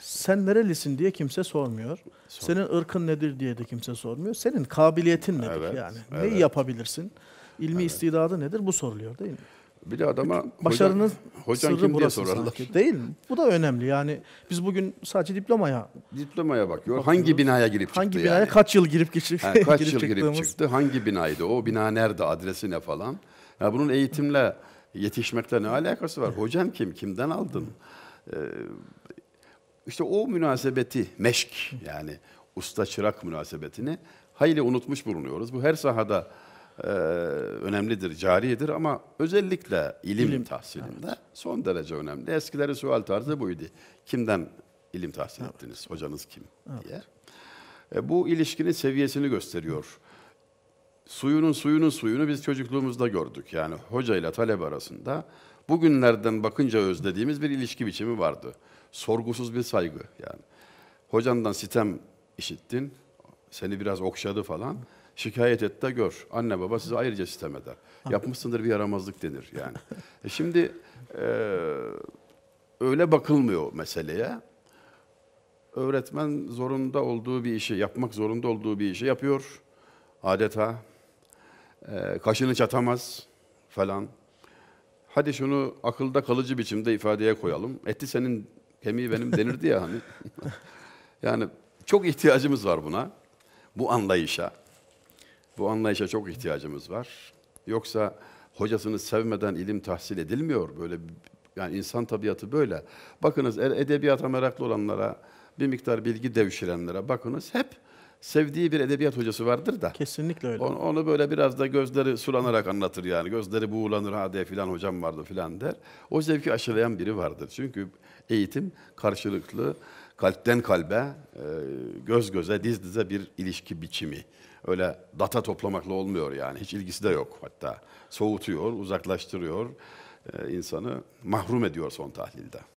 Sen nerelisin diye kimse sormuyor. Sor. Senin ırkın nedir diye de kimse sormuyor. Senin kabiliyetin nedir evet, yani? Evet. Neyi yapabilirsin? İlmi evet. istidadı nedir? Bu soruluyor değil mi? Bir de adama başarının hocan, hocan kim diye sorarlar. Sanki, değil mi? Bu da önemli. Yani biz bugün sadece diplomaya diplomaya bakıyor. Hangi binaya girip hangi binaya yani? kaç yıl girip geçip yani kaç girip yıl girip çıktı? Hangi binaydı? O bina nerede? Adresi ne falan? Ya bunun eğitimle yetişmekle ne alakası var? Hocan kim? Kimden aldın? Ee, işte o münasebeti, meşk yani usta çırak münasebetini hayli unutmuş bulunuyoruz. Bu her sahada e, önemlidir, cariyedir ama özellikle ilim, ilim tahsilinde evet. son derece önemli. Eskileri sual tarzı buydu. Kimden ilim tahsil evet. ettiniz, hocanız kim evet. diye. E, bu ilişkinin seviyesini gösteriyor. Suyunun suyunun suyunu biz çocukluğumuzda gördük. Yani hoca ile talep arasında bugünlerden bakınca özlediğimiz bir ilişki biçimi vardı. Sorgusuz bir saygı yani. Hocandan sitem işittin, seni biraz okşadı falan. Şikayet et de gör. Anne baba size ayrıca sitem eder. Yapmışsındır bir yaramazlık denir yani. E şimdi e, öyle bakılmıyor meseleye. Öğretmen zorunda olduğu bir işi, yapmak zorunda olduğu bir işi yapıyor adeta. E, kaşını çatamaz falan. Hadi şunu akılda kalıcı biçimde ifadeye koyalım. Eti senin, kemiği benim denirdi ya hani. yani çok ihtiyacımız var buna. Bu anlayışa. Bu anlayışa çok ihtiyacımız var. Yoksa hocasını sevmeden ilim tahsil edilmiyor. Böyle yani insan tabiatı böyle. Bakınız e, edebiyata meraklı olanlara, bir miktar bilgi devşirenlere bakınız hep sevdiği bir edebiyat hocası vardır da. Kesinlikle öyle. Onu, onu böyle biraz da gözleri sulanarak anlatır yani. Gözleri buğulanır ha diye filan hocam vardı filan der. O zevki aşılayan biri vardır. Çünkü eğitim karşılıklı kalpten kalbe, e, göz göze, diz dize bir ilişki biçimi. Öyle data toplamakla olmuyor yani. Hiç ilgisi de yok hatta. Soğutuyor, uzaklaştırıyor e, insanı mahrum ediyor son tahlilde.